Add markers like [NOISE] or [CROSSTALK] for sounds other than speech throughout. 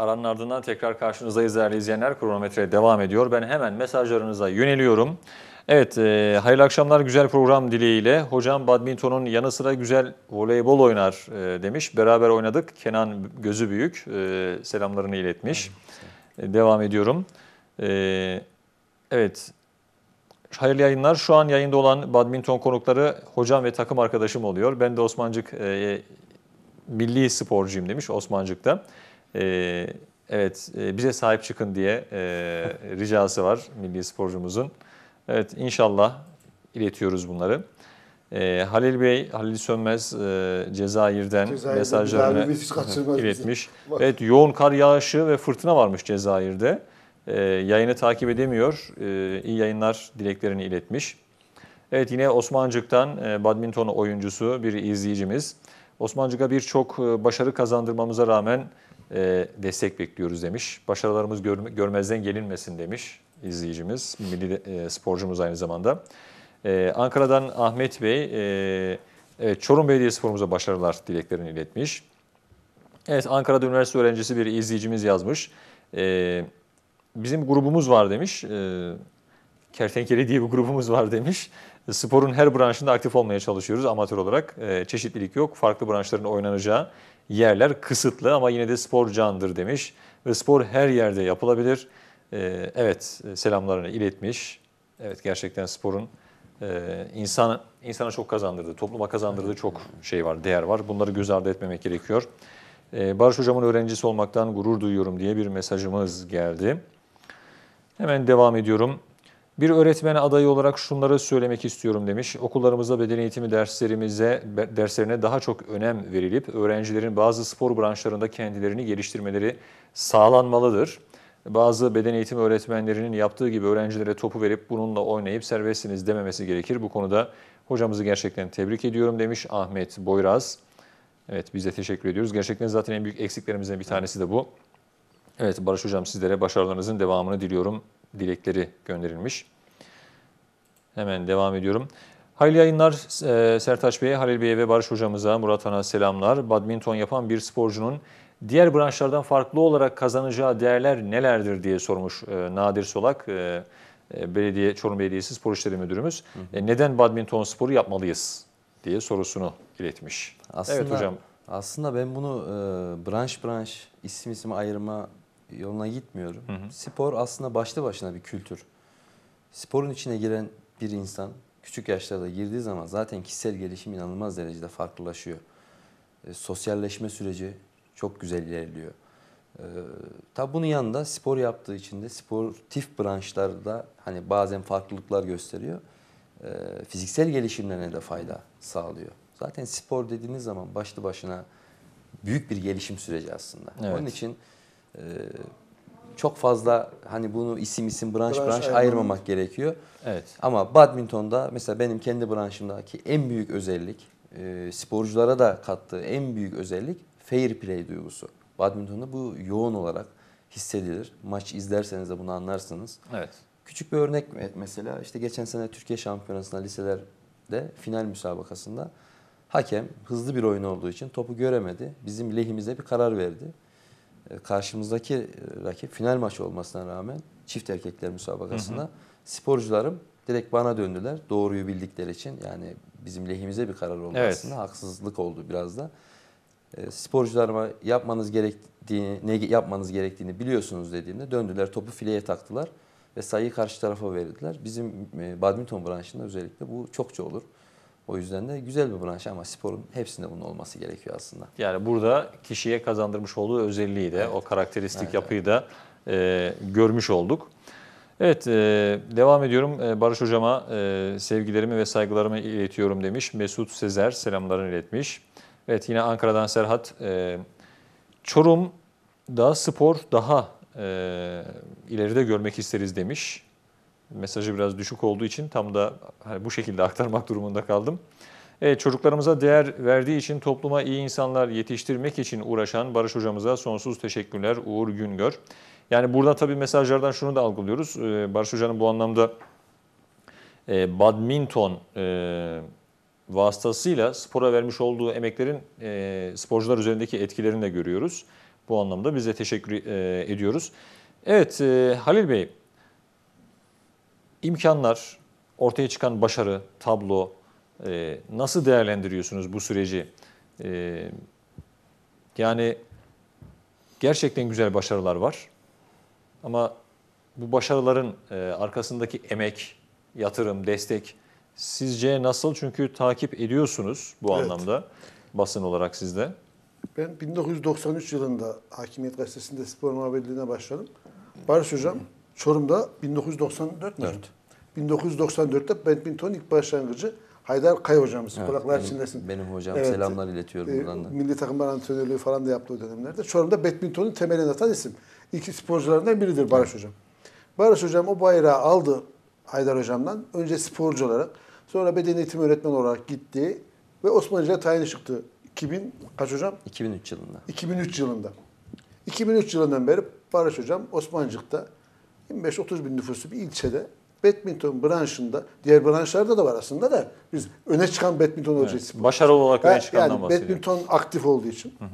Aranın ardından tekrar karşınızdayız değerli izleyenler. Kronometre devam ediyor. Ben hemen mesajlarınıza yöneliyorum. Evet, e, hayırlı akşamlar güzel program dileğiyle. Hocam badmintonun yanı sıra güzel voleybol oynar e, demiş. Beraber oynadık. Kenan gözü büyük. E, selamlarını iletmiş. E, devam ediyorum. E, evet, hayırlı yayınlar. Şu an yayında olan badminton konukları hocam ve takım arkadaşım oluyor. Ben de Osmancık e, milli sporcuyum demiş Osmancık'ta. E, evet e, bize sahip çıkın diye e, [LAUGHS] ricası var milli sporcumuzun. Evet inşallah iletiyoruz bunları. E, Halil Bey, Halil Sönmez e, Cezayir'den Cezayir'de mesajlarını iletmiş. Bizi. Evet yoğun kar yağışı ve fırtına varmış Cezayir'de. E, yayını takip edemiyor. E, iyi yayınlar dileklerini iletmiş. Evet yine Osmancık'tan e, badminton oyuncusu bir izleyicimiz. Osmancık'a birçok e, başarı kazandırmamıza rağmen e, destek bekliyoruz demiş. Başarılarımız görmezden gelinmesin demiş izleyicimiz, milli e, sporcumuz aynı zamanda. E, Ankara'dan Ahmet Bey, Çorum evet, sporumuza başarılar dileklerini iletmiş. Evet, Ankara'da üniversite öğrencisi bir izleyicimiz yazmış. bizim grubumuz var demiş. E, Kertenkele diye bir grubumuz var demiş. Sporun her branşında aktif olmaya çalışıyoruz amatör olarak. çeşitlilik yok. Farklı branşların oynanacağı yerler kısıtlı ama yine de spor candır demiş. Ve spor her yerde yapılabilir. Ee, evet selamlarını iletmiş. Evet gerçekten sporun e, insan, insana çok kazandırdığı, topluma kazandırdığı çok şey var, değer var. Bunları göz ardı etmemek gerekiyor. Ee, Barış Hocam'ın öğrencisi olmaktan gurur duyuyorum diye bir mesajımız geldi. Hemen devam ediyorum. Bir öğretmen adayı olarak şunları söylemek istiyorum demiş. Okullarımızda beden eğitimi derslerimize derslerine daha çok önem verilip öğrencilerin bazı spor branşlarında kendilerini geliştirmeleri sağlanmalıdır. Bazı beden eğitimi öğretmenlerinin yaptığı gibi öğrencilere topu verip bununla oynayıp serbestsiniz dememesi gerekir. Bu konuda hocamızı gerçekten tebrik ediyorum demiş Ahmet Boyraz. Evet biz de teşekkür ediyoruz. Gerçekten zaten en büyük eksiklerimizden bir tanesi de bu. Evet Barış Hocam sizlere başarılarınızın devamını diliyorum dilekleri gönderilmiş. Hemen devam ediyorum. Hayırlı yayınlar e, Sertaç Bey'e, Halil Bey'e ve Barış Hocamıza, Murat Han'a selamlar. Badminton yapan bir sporcunun diğer branşlardan farklı olarak kazanacağı değerler nelerdir diye sormuş e, Nadir Solak, e, Belediye Çorum Belediyesi Spor İşleri Müdürümüz. Hı hı. Neden badminton sporu yapmalıyız diye sorusunu iletmiş. Aslında, evet hocam. Aslında ben bunu branş branş isim isim ayırma yoluna gitmiyorum. Hı hı. Spor aslında başlı başına bir kültür. Sporun içine giren bir insan küçük yaşlarda girdiği zaman zaten kişisel gelişim inanılmaz derecede farklılaşıyor. E, sosyalleşme süreci çok güzel ilerliyor. E, tabi bunun yanında spor yaptığı için de sportif branşlarda hani bazen farklılıklar gösteriyor. E, fiziksel gelişimlerine de fayda sağlıyor. Zaten spor dediğiniz zaman başlı başına büyük bir gelişim süreci aslında. Evet. Onun için ee, çok fazla hani bunu isim isim branş branş, branş ayırmamak gerekiyor. Evet. Ama badmintonda mesela benim kendi branşımdaki en büyük özellik e, sporculara da kattığı en büyük özellik fair play duygusu. Badmintonda bu yoğun olarak hissedilir. Maç izlerseniz de bunu anlarsınız. Evet. Küçük bir örnek mesela işte geçen sene Türkiye Şampiyonası'nda liselerde final müsabakasında hakem hızlı bir oyun olduğu için topu göremedi. Bizim lehimize bir karar verdi. E, karşımızdaki e, rakip final maçı olmasına rağmen çift erkekler müsabakasında hı hı. sporcularım direkt bana döndüler. Doğruyu bildikleri için yani bizim lehimize bir karar oldu evet. aslında. Haksızlık oldu biraz da. E, sporcularıma yapmanız gerektiğini, ne yapmanız gerektiğini biliyorsunuz dediğimde döndüler topu fileye taktılar ve sayıyı karşı tarafa verdiler. Bizim e, badminton branşında özellikle bu çokça olur. O yüzden de güzel bir branş ama sporun hepsinde bunun olması gerekiyor aslında. Yani burada kişiye kazandırmış olduğu özelliği de, evet. o karakteristik evet, yapıyı evet. da e, görmüş olduk. Evet, e, devam ediyorum. E, Barış Hocam'a e, sevgilerimi ve saygılarımı iletiyorum demiş. Mesut Sezer selamlarını iletmiş. Evet, yine Ankara'dan Serhat. E, Çorum'da spor daha e, ileride görmek isteriz demiş mesajı biraz düşük olduğu için tam da hani bu şekilde aktarmak durumunda kaldım. Evet, çocuklarımıza değer verdiği için topluma iyi insanlar yetiştirmek için uğraşan Barış Hocamıza sonsuz teşekkürler Uğur Güngör. Yani burada tabii mesajlardan şunu da algılıyoruz. E, Barış Hoca'nın bu anlamda e, badminton e, vasıtasıyla spora vermiş olduğu emeklerin sporcular üzerindeki etkilerini de görüyoruz. Bu anlamda biz de teşekkür ediyoruz. Evet Halil Bey, imkanlar, ortaya çıkan başarı, tablo e, nasıl değerlendiriyorsunuz bu süreci? E, yani gerçekten güzel başarılar var ama bu başarıların e, arkasındaki emek, yatırım, destek sizce nasıl? Çünkü takip ediyorsunuz bu evet. anlamda basın olarak sizde. Ben 1993 yılında Hakimiyet Gazetesi'nde spor muhabirliğine başladım. Barış Hocam Çorum'da 1994 mü? Evet. 1994'te badminton ilk başlangıcı Haydar Kaya hocamız. Evet, Kulaklar benim, içindesin. Benim hocam evet, selamlar iletiyorum e, buradan da. Milli takımlar antrenörlüğü falan da yaptığı dönemlerde. Çorum'da badmintonun temelini atan isim. İki sporcularından biridir Barış evet. hocam. Barış hocam o bayrağı aldı Haydar hocamdan. Önce sporcu olarak sonra beden eğitimi öğretmen olarak gitti ve Osmanlıca tayin çıktı. 2000 kaç hocam? 2003 yılında. 2003 yılında. 2003 yılından beri Barış hocam Osmancık'ta 25-30 bin nüfusu bir ilçede badminton branşında, diğer branşlarda da var aslında da biz öne çıkan badminton evet, hocası. Başarılı olarak öne çıkandan yani Badminton aktif olduğu için. Hı hı.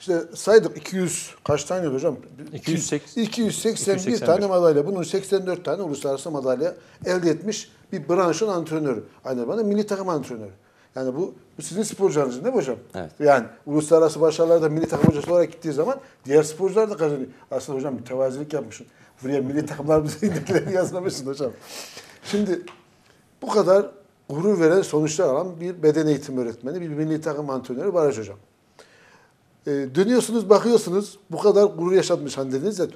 İşte saydık 200 kaç tane hocam? 208, 281, 281 tane madalya. Bunun 84 tane uluslararası madalya elde etmiş bir branşın antrenörü. Aynı zamanda milli takım antrenörü. Yani bu, bu sizin sporcularınız değil mi hocam? Evet. Yani uluslararası başarılarda milli takım hocası olarak gittiği zaman diğer sporcular da kazanıyor. Aslında hocam bir tevazilik yapmışsın. Buraya milli takımlarımızı indiklerini [LAUGHS] yazmamışsın hocam. Şimdi bu kadar gurur veren sonuçlar alan bir beden eğitimi öğretmeni, bir milli takım antrenörü Barış hocam. E, dönüyorsunuz, bakıyorsunuz bu kadar gurur yaşatmış hani dediniz ya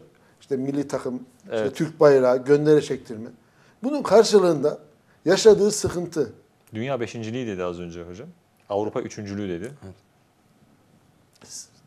işte milli takım, evet. işte Türk bayrağı, gönderi çektirme. Bunun karşılığında yaşadığı sıkıntı, Dünya beşinciliği dedi az önce hocam. Avrupa üçüncülüğü dedi. Evet.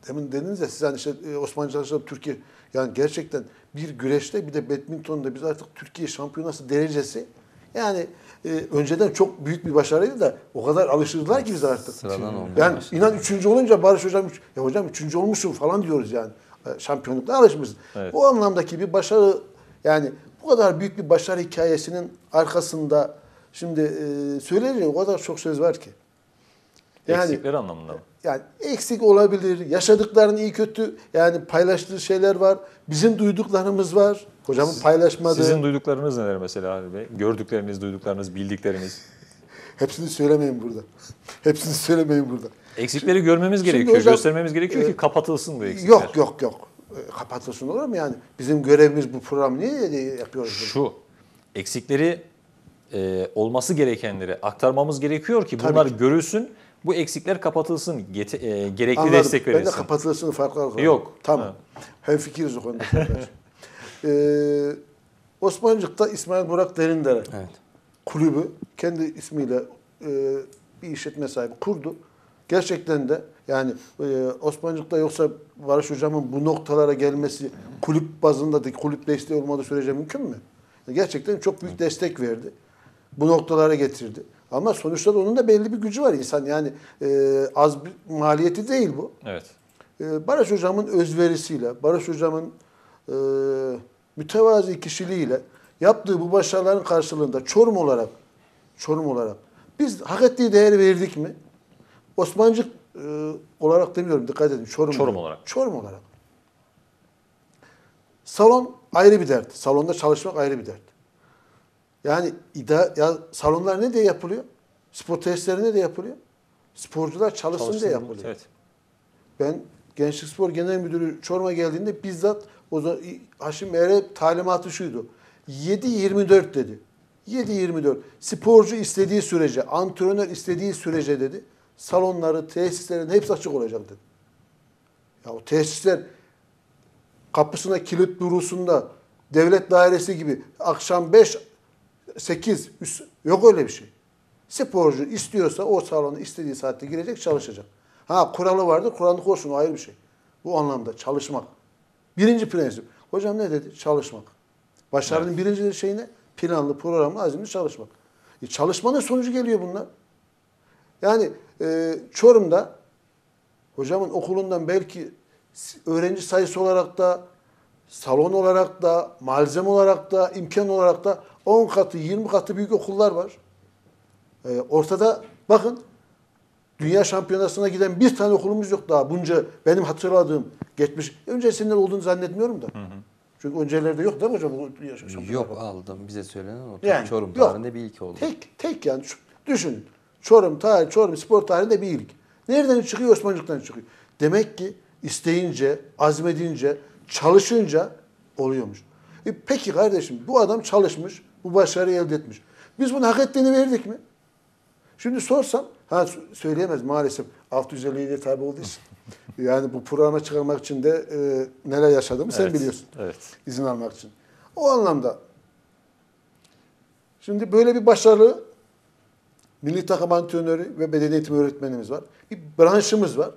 Demin dediniz ya siz hani işte e, Osmanlıcılar Türkiye yani gerçekten bir güreşte bir de badmintonda biz artık Türkiye şampiyonası derecesi yani e, önceden çok büyük bir başarıydı da o kadar alıştırdılar ki biz artık. Sıradan olmuş. Yani inan üçüncü olunca Barış Hocam, ya hocam üçüncü olmuşsun falan diyoruz yani. E, şampiyonlukla alışmışız. Evet. O anlamdaki bir başarı yani bu kadar büyük bir başarı hikayesinin arkasında Şimdi e, söyleyecek o kadar çok söz var ki. Yani, Eksikler anlamında mı? Yani eksik olabilir. Yaşadıkların iyi kötü. Yani paylaştığı şeyler var. Bizim duyduklarımız var. Hocamın Siz, paylaşmadığı. Sizin duyduklarınız neler mesela Ali Bey? Gördükleriniz, duyduklarınız, bildikleriniz. Hepsini söylemeyin burada. Hepsini söylemeyin burada. Eksikleri şimdi, görmemiz gerekiyor, hocam, göstermemiz gerekiyor e, ki kapatılsın bu eksikler. Yok yok yok. E, kapatılsın olur mu yani? Bizim görevimiz bu programı niye yapıyoruz? Şu, eksikleri e, olması gerekenleri aktarmamız gerekiyor ki bunlar ki. görülsün, bu eksikler kapatılsın, gete, e, gerekli Anladım. destek verilsin. Ben de kapatılsın farklı olarak. Yok. Tamam. Hem fikiriz o konuda. ee, Osmancık'ta İsmail Burak Derindere evet. kulübü kendi ismiyle e, bir işletme sahibi kurdu. Gerçekten de yani e, Osmancık'ta yoksa Barış Hocam'ın bu noktalara gelmesi kulüp bazındaki kulüp desteği olmadığı sürece mümkün mü? Gerçekten çok büyük destek verdi bu noktalara getirdi. Ama sonuçta da onun da belli bir gücü var insan. Yani e, az bir maliyeti değil bu. Evet. E, Barış Hocam'ın özverisiyle, Barış Hocam'ın e, mütevazi kişiliğiyle yaptığı bu başarıların karşılığında Çorum olarak Çorum olarak biz hak ettiği değeri verdik mi? Osmancık e, olarak demiyorum dikkat edin Çorum, Çorum olarak. olarak. Çorum olarak. Salon ayrı bir dert. Salonda çalışmak ayrı bir dert. Yani ida, ya salonlar ne diye yapılıyor? Spor testleri ne diye yapılıyor? Sporcular çalışsın, çalışsın diye yapılıyor. Evet. Ben Gençlik Spor Genel Müdürü Çorum'a geldiğinde bizzat o zaman Haşim Er'e talimatı şuydu. 7-24 dedi. 7-24. Sporcu istediği sürece, antrenör istediği sürece dedi. Salonları, tesislerin hepsi açık olacak dedi. Ya o tesisler kapısına kilit durusunda devlet dairesi gibi akşam 5 8. Üst, yok öyle bir şey. Sporcu istiyorsa o salonu istediği saatte girecek çalışacak. Ha kuralı vardır kuralı korusun ayrı bir şey. Bu anlamda çalışmak. Birinci prensip. Hocam ne dedi? Çalışmak. Başarının evet. birinci şey ne? Planlı, programlı, azimli çalışmak. E, çalışmanın sonucu geliyor bunlar. Yani e, Çorum'da hocamın okulundan belki öğrenci sayısı olarak da salon olarak da, malzeme olarak da, imkan olarak da 10 katı, 20 katı büyük okullar var. Ee, ortada bakın dünya şampiyonasına giden bir tane okulumuz yok daha. Bunca benim hatırladığım geçmiş. Öncesinden olduğunu zannetmiyorum da. Hı hı. Çünkü öncelerde yok değil mi hocam? Bu dünya Yok aldım bize söylenen o. Yani, Çorum tarihinde bir ilk oldu. Tek, tek yani düşün. Çorum tarih, Çorum spor tarihinde bir ilk. Nereden çıkıyor? Osmancık'tan çıkıyor. Demek ki isteyince, azmedince, Çalışınca oluyormuş. E peki kardeşim bu adam çalışmış, bu başarıyı elde etmiş. Biz bunu hak ettiğini verdik mi? Şimdi sorsam, ha söyleyemez maalesef 657 tabi olduğu için. [LAUGHS] Yani bu programa çıkarmak için de e, neler yaşadığımı evet, sen biliyorsun. Evet. İzin almak için. O anlamda. Şimdi böyle bir başarılı milli takım antrenörü ve beden eğitimi öğretmenimiz var. Bir branşımız var.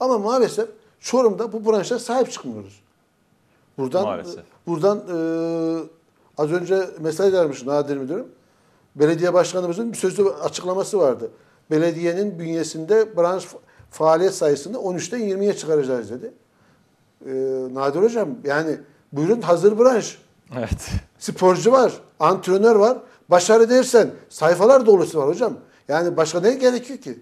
Ama maalesef Çorum'da bu branşa sahip çıkmıyoruz. Buradan, Maalesef. Buradan e, az önce mesaj vermiş Nadir Müdürüm. Belediye Başkanımızın bir sözlü açıklaması vardı. Belediyenin bünyesinde branş faaliyet sayısını 13'ten 20'ye çıkaracağız dedi. E, Nadir Hocam yani buyurun hazır branş. Evet. Sporcu var, antrenör var. Başarı dersen sayfalar dolusu var hocam. Yani başka ne gerekiyor ki?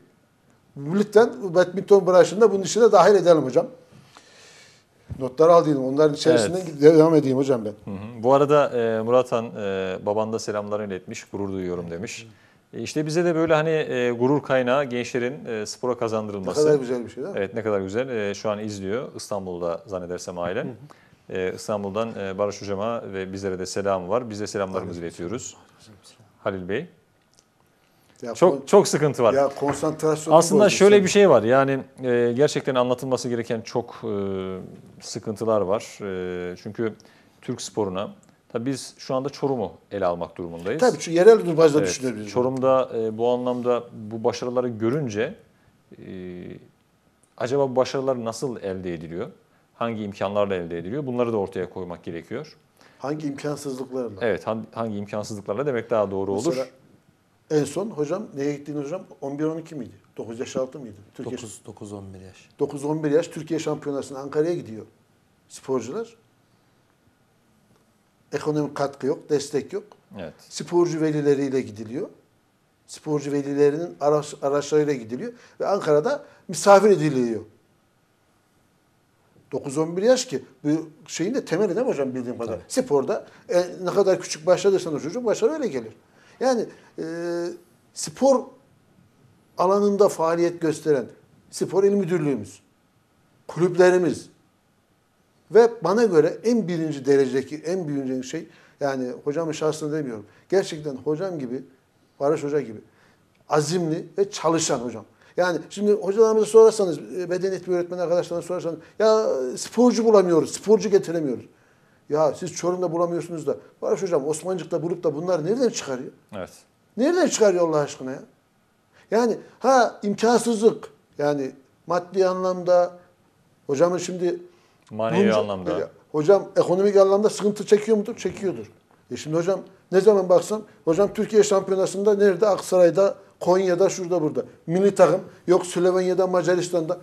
Lütfen badminton branşında bunun içine dahil edelim hocam. Notlar aldıydım. Onların içerisinde evet. devam edeyim hocam ben. Hı hı. Bu arada e, Murat Han e, baban selamlarını iletmiş. Gurur duyuyorum demiş. E, işte bize de böyle hani e, gurur kaynağı gençlerin e, spora kazandırılması. Ne kadar güzel bir şey değil mi? Evet ne kadar güzel. E, şu an izliyor. İstanbul'da zannedersem ailem. Hı hı. E, İstanbul'dan e, Barış Hocama ve bizlere de selam var. Biz de selamlarımızı iletiyoruz. Halil Bey. Ya, çok çok sıkıntı var. Ya konsantrasyon. Aslında şöyle senin. bir şey var. Yani e, gerçekten anlatılması gereken çok e, sıkıntılar var. E, çünkü Türk sporuna Tabii biz şu anda Çorum'u ele almak durumundayız. Tabii çünkü yerel durumda evet, düşünebiliriz. Çorum'da e, bu anlamda bu başarıları görünce e, acaba bu başarılar nasıl elde ediliyor? Hangi imkanlarla elde ediliyor? Bunları da ortaya koymak gerekiyor. Hangi imkansızlıklarla? Evet, hangi, hangi imkansızlıklarla demek daha doğru Mesela, olur. En son hocam neye gittiğini hocam 11-12 miydi? 9 yaş altı mıydı? 9, 9 11 yaş. 9 11 yaş Türkiye Şampiyonası'na Ankara'ya gidiyor sporcular. Ekonomik katkı yok, destek yok. Evet. Sporcu velileriyle gidiliyor. Sporcu velilerinin araçlarıyla gidiliyor ve Ankara'da misafir ediliyor. 9-11 yaş ki bu şeyin de temeli değil mi hocam bildiğim kadar? Tabii. Sporda e, ne kadar küçük başladıysan o çocuk başarı öyle gelir. Yani e, spor alanında faaliyet gösteren spor il müdürlüğümüz, kulüplerimiz ve bana göre en birinci derecedeki en birinci şey yani hocamın şahsını demiyorum. Gerçekten hocam gibi, Barış Hoca gibi azimli ve çalışan hocam. Yani şimdi hocalarımıza sorarsanız, beden e, eğitimi öğretmen arkadaşlarına sorarsanız ya e, sporcu bulamıyoruz, sporcu getiremiyoruz. Ya siz Çorum'da bulamıyorsunuz da. Barış Hocam Osmancık'ta bulup da bunlar nereden çıkarıyor? Evet. Nereden çıkarıyor Allah aşkına ya? Yani ha imkansızlık. Yani maddi anlamda hocamın şimdi manevi bunca, anlamda. Ya, hocam ekonomik anlamda sıkıntı çekiyor mudur? Çekiyordur. E şimdi hocam ne zaman baksam hocam Türkiye şampiyonasında nerede? Aksaray'da, Konya'da, şurada burada. Milli takım yok Slovenya'da, Macaristan'da.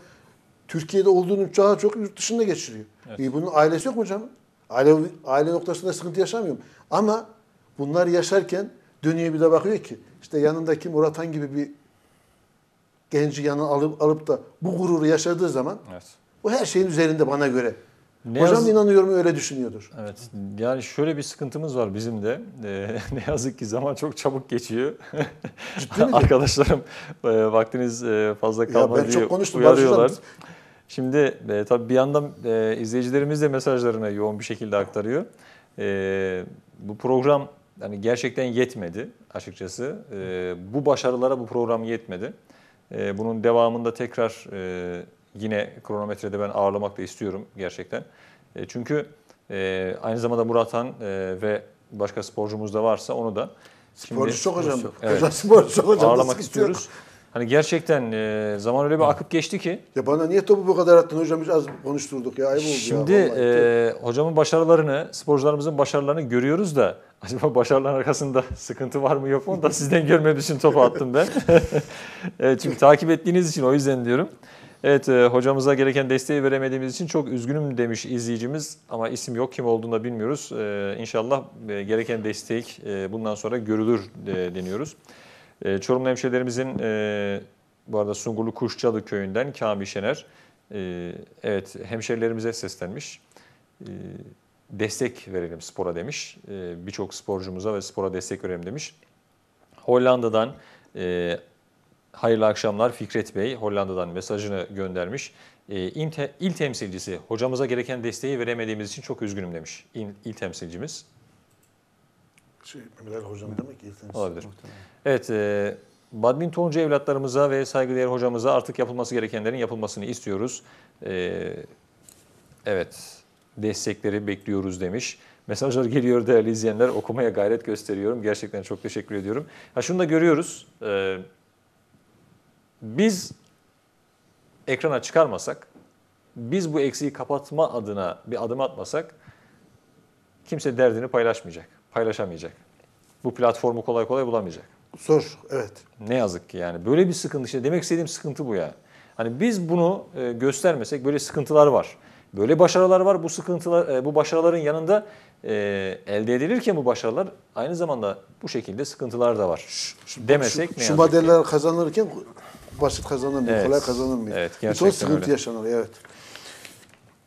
Türkiye'de olduğunu daha çok yurt dışında geçiriyor. Evet. E bunun ailesi yok mu hocam? Aile, aile noktasında sıkıntı yaşamıyorum. Ama bunlar yaşarken dönüyor bir de bakıyor ki işte yanındaki Murat Han gibi bir genci yanına alıp, alıp da bu gururu yaşadığı zaman evet. o her şeyin üzerinde bana göre. Ne Hocam yaz... inanıyorum öyle düşünüyordur. Evet. Yani şöyle bir sıkıntımız var bizim de. Ee, [LAUGHS] ne yazık ki zaman çok çabuk geçiyor. [LAUGHS] Arkadaşlarım e, vaktiniz e, fazla kalmadı diye çok konuştum, Şimdi e, tabii bir yandan e, izleyicilerimiz de mesajlarını yoğun bir şekilde aktarıyor. E, bu program yani gerçekten yetmedi açıkçası. E, bu başarılara bu program yetmedi. E, bunun devamında tekrar e, yine kronometrede ben ağırlamak da istiyorum gerçekten. E, çünkü e, aynı zamanda Murat Han e, ve başka sporcumuz da varsa onu da Sporcu çok hocam. Evet. Hocam çok hocam. Ağırlamak istiyoruz. Hani gerçekten e, zaman öyle bir Hı. akıp geçti ki. Ya bana niye topu bu kadar attın hocam Biz az konuşturduk ya ayıp oldu Şimdi ya, e, hocamın başarılarını, sporcularımızın başarılarını görüyoruz da [LAUGHS] acaba başarıların arkasında sıkıntı var mı yok mu da sizden görmediğim için topu attım ben. [LAUGHS] e, çünkü takip ettiğiniz için o yüzden diyorum. Evet e, hocamıza gereken desteği veremediğimiz için çok üzgünüm demiş izleyicimiz ama isim yok kim olduğunu da bilmiyoruz. E, inşallah e, gereken destek e, bundan sonra görülür e, deniyoruz. E, Çorumlu hemşehrilerimizin e, bu arada Sungurlu Kuşçalı köyünden Kamil Şener, e, evet hemşehrilerimize seslenmiş. E, destek verelim spora demiş. E, Birçok sporcumuza ve spora destek verelim demiş. Hollanda'dan e, hayırlı akşamlar Fikret Bey Hollanda'dan mesajını göndermiş. E, il temsilcisi hocamıza gereken desteği veremediğimiz için çok üzgünüm demiş il, il temsilcimiz. Şey, Mehmet Ali Hocam demek ki Olabilir. Muhtemelen. Evet, e, badmintoncu evlatlarımıza ve saygıdeğer hocamıza artık yapılması gerekenlerin yapılmasını istiyoruz. E, evet, destekleri bekliyoruz demiş. Mesajlar geliyor değerli izleyenler. Okumaya gayret gösteriyorum. Gerçekten çok teşekkür ediyorum. Ha şunu da görüyoruz. E, biz ekrana çıkarmasak, biz bu eksiği kapatma adına bir adım atmasak kimse derdini paylaşmayacak paylaşamayacak. Bu platformu kolay kolay bulamayacak. Zor, evet. Ne yazık ki yani. Böyle bir sıkıntı işte. Demek istediğim sıkıntı bu yani. Hani biz bunu e, göstermesek böyle sıkıntılar var. Böyle başarılar var. Bu sıkıntılar, e, bu başarıların yanında e, elde edilirken bu başarılar aynı zamanda bu şekilde sıkıntılar da var. Şu, Demesek şu, ne Şu maddeler kazanırken basit kazanılmıyor, evet. kolay kazanılmıyor. Evet, gerçekten Bir sıkıntı öyle. yaşanır, evet.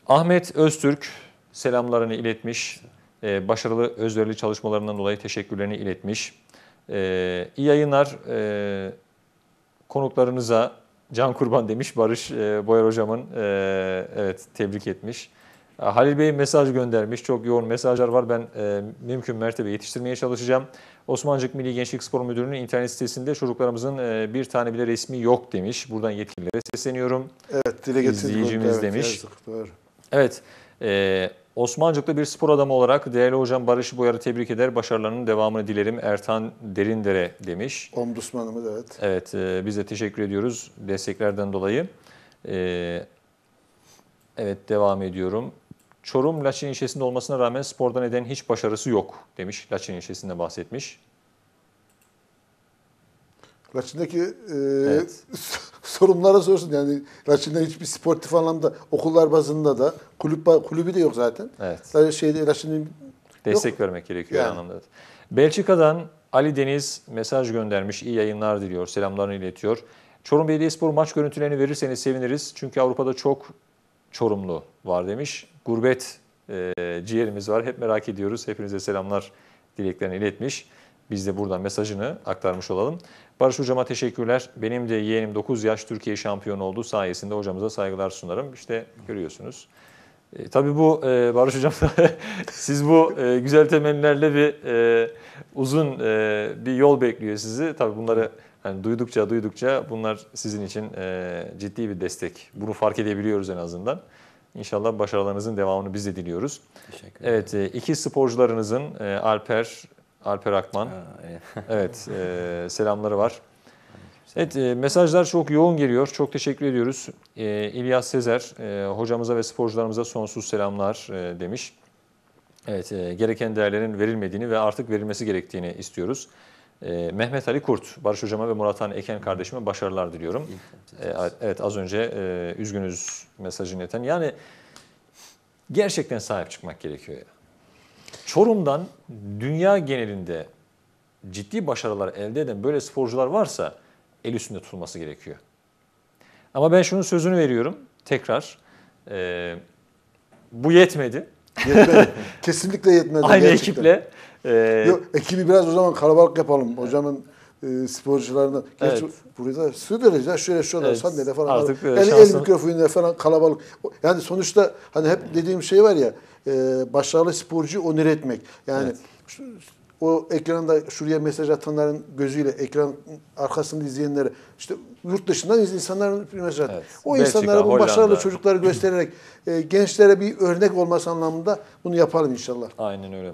Ahmet Öztürk selamlarını iletmiş. Ee, başarılı özverili çalışmalarından dolayı teşekkürlerini iletmiş. E, yayınlar e, konuklarınıza can kurban demiş Barış Boyar hocamın evet tebrik etmiş. Halil Bey mesaj göndermiş. Çok yoğun mesajlar var. Ben e, mümkün mertebe yetiştirmeye çalışacağım. Osmancık Milli Gençlik Spor Müdürlüğü'nün internet sitesinde çocuklarımızın e, bir tane bile resmi yok demiş. Buradan yetkililere sesleniyorum. Evet, dile getirdik. İzleyicimiz evet, demiş. Yazdık, doğru. Evet, e, Osmancıklı bir spor adamı olarak değerli hocam Barış Boyar'ı tebrik eder. Başarılarının devamını dilerim. Ertan Derindere demiş. Omdusmanımız evet. Evet e, biz de teşekkür ediyoruz desteklerden dolayı. E, evet devam ediyorum. Çorum Laçin ilçesinde olmasına rağmen sporda neden hiç başarısı yok demiş. Laçin ilçesinde bahsetmiş. Laçin'deki e, evet. [LAUGHS] sorumlulara sorsun. Yani Laçin'de hiçbir sportif anlamda okullar bazında da kulüp kulübü de yok zaten. Evet. Sadece şeyde Laçin'in destek yok. vermek gerekiyor yani. anlamda. Belçika'dan Ali Deniz mesaj göndermiş. İyi yayınlar diliyor. Selamlarını iletiyor. Çorum Belediyespor maç görüntülerini verirseniz seviniriz. Çünkü Avrupa'da çok Çorumlu var demiş. Gurbet e, ciğerimiz var. Hep merak ediyoruz. Hepinize selamlar dileklerini iletmiş. Biz de buradan mesajını aktarmış olalım. Barış Hocama teşekkürler. Benim de yeğenim 9 yaş Türkiye şampiyonu olduğu sayesinde hocamıza saygılar sunarım. İşte görüyorsunuz. E, tabii bu e, Barış Hocam [LAUGHS] siz bu e, güzel temennilerle bir e, uzun e, bir yol bekliyor sizi. Tabii bunları yani duydukça duydukça bunlar sizin için e, ciddi bir destek. Bunu fark edebiliyoruz en azından. İnşallah başarılarınızın devamını biz de diliyoruz. Teşekkür ederim. Evet, iki sporcularınızın e, Alper Alper Akman. Ha, evet, [LAUGHS] e, selamları var. Evet e, mesajlar çok yoğun geliyor. Çok teşekkür ediyoruz. E, İlyas Sezer e, hocamıza ve sporcularımıza sonsuz selamlar e, demiş. Evet e, gereken değerlerin verilmediğini ve artık verilmesi gerektiğini istiyoruz. E, Mehmet Ali Kurt, Barış Hocama ve Murathan Eken kardeşime başarılar diliyorum. E, evet az önce e, üzgünüz mesajını yeten. Yani gerçekten sahip çıkmak gerekiyor ya. Çorum'dan dünya genelinde ciddi başarılar elde eden böyle sporcular varsa el üstünde tutulması gerekiyor. Ama ben şunun sözünü veriyorum tekrar. E, bu yetmedi. Yetmedi. [LAUGHS] Kesinlikle yetmedi. Aynı gerçekten. ekiple. E, Yok, ekibi biraz o zaman kalabalık yapalım. Hocamın e, sporcularını. evet. burada süreriz ya şöyle şöyle evet. sandalyede falan. Artık e, el, şansın... el mikrofonuyla falan kalabalık. Yani sonuçta hani hep dediğim şey var ya e, başarılı sporcu onur etmek. Yani evet. Şu, o ekranda şuraya mesaj atanların gözüyle ekran arkasında izleyenlere işte yurt dışından insanların mesaj at. Evet. O insanlara bu başarılı Hollanda. çocukları göstererek e, gençlere bir örnek olması anlamında bunu yapalım inşallah. Aynen öyle.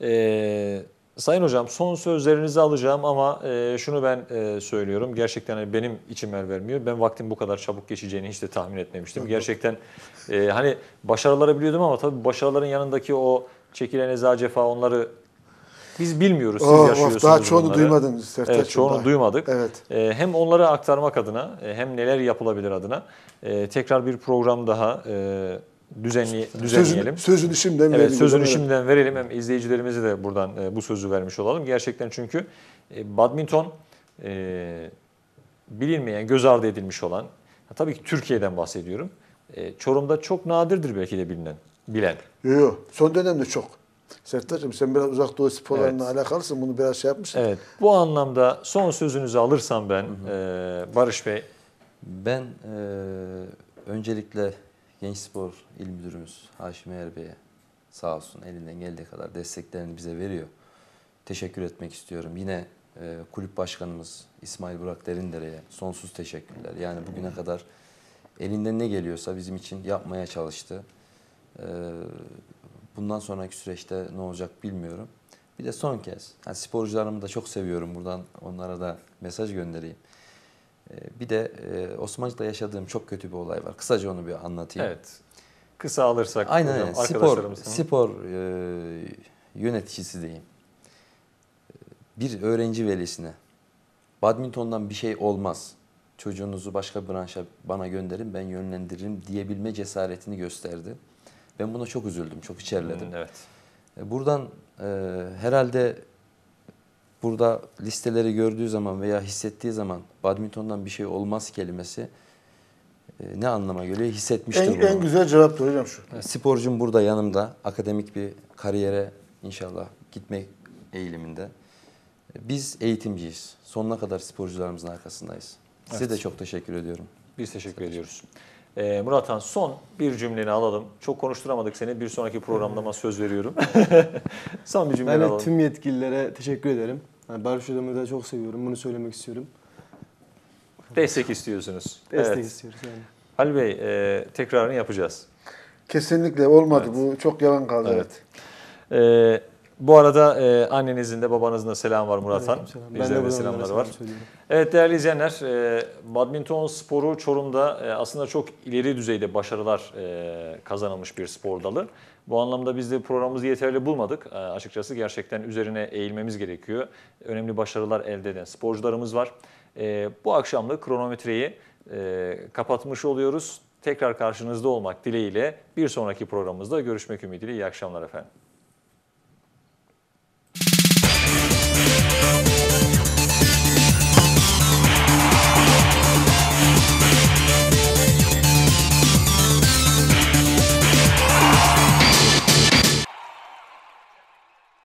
Ee, Sayın hocam son sözlerinizi alacağım ama e, şunu ben e, söylüyorum. Gerçekten hani benim içim el vermiyor. Ben vaktin bu kadar çabuk geçeceğini hiç de tahmin etmemiştim. Gerçekten e, hani başarıları biliyordum ama tabii başarıların yanındaki o çekilen eza cefa onları biz bilmiyoruz. Siz oh, oh yaşıyorsunuz Daha çoğunu bunları. duymadınız. Sertaç evet çoğunu daha. duymadık. Evet. E, hem onları aktarmak adına e, hem neler yapılabilir adına e, tekrar bir program daha e, düzenli düzenleyelim. Sözünü, sözünü şimdiden evet, Sözünü verelim. şimdiden verelim. Hem izleyicilerimize de buradan e, bu sözü vermiş olalım. Gerçekten çünkü e, badminton e, bilinmeyen, göz ardı edilmiş olan, tabii ki Türkiye'den bahsediyorum. E, Çorum'da çok nadirdir belki de bilinen. Bilen. Yok yok. Son dönemde çok. Sertacığım sen biraz uzak doğu sporlarına evet. alakalısın. Bunu biraz şey yapmışsın. Evet. Bu anlamda son sözünüzü alırsam ben hı hı. E, Barış Bey. Ben e, öncelikle Genç Spor İl Müdürümüz Haşim Erbey'e sağ olsun elinden geldiği kadar desteklerini bize veriyor. Teşekkür etmek istiyorum. Yine e, kulüp başkanımız İsmail Burak Derindere'ye sonsuz teşekkürler. Yani bugüne kadar elinden ne geliyorsa bizim için yapmaya çalıştı. E, bundan sonraki süreçte ne olacak bilmiyorum. Bir de son kez, yani sporcularımı da çok seviyorum. Buradan onlara da mesaj göndereyim. Ee, bir de e, Osmanlı'da yaşadığım çok kötü bir olay var. Kısaca onu bir anlatayım. Evet. Kısa alırsak. Aynen hocam, Spor, spor e, yöneticisi diyeyim. E, bir öğrenci velisine badmintondan bir şey olmaz. Çocuğunuzu başka branşa bana gönderin ben yönlendiririm diyebilme cesaretini gösterdi. Ben buna çok üzüldüm, çok içerledim. Hmm, evet. Buradan e, herhalde burada listeleri gördüğü zaman veya hissettiği zaman badmintondan bir şey olmaz kelimesi e, ne anlama geliyor? Hissetmiştir en, bunu. En güzel cevaptır hocam şu. E, sporcum burada yanımda. Akademik bir kariyere inşallah gitmek eğiliminde. E, biz eğitimciyiz. Sonuna kadar sporcularımızın arkasındayız. Size evet. de çok teşekkür ediyorum. Biz teşekkür, teşekkür ediyoruz. Ee, han son bir cümleni alalım. Çok konuşturamadık seni. Bir sonraki programlama söz veriyorum. [LAUGHS] son bir cümleni ben alalım. Ben tüm yetkililere teşekkür ederim. Yani Barış Hocam'ı da çok seviyorum. Bunu söylemek istiyorum. Destek istiyorsunuz. Destek evet. istiyoruz yani. Halil Bey e, tekrarını yapacağız. Kesinlikle olmadı. Evet. Bu çok yalan kaldı. Evet. evet. Ee, bu arada e, annenizin de babanızın da selam var Murat Han. Selam. Bizlere de, de selamları var. Evet değerli izleyenler, e, badminton sporu Çorum'da e, aslında çok ileri düzeyde başarılar e, kazanılmış bir spor dalı. Bu anlamda biz de programımızı yeterli bulmadık. E, açıkçası gerçekten üzerine eğilmemiz gerekiyor. Önemli başarılar elde eden sporcularımız var. E, bu akşamlık kronometreyi e, kapatmış oluyoruz. Tekrar karşınızda olmak dileğiyle bir sonraki programımızda görüşmek ümidiyle iyi akşamlar efendim.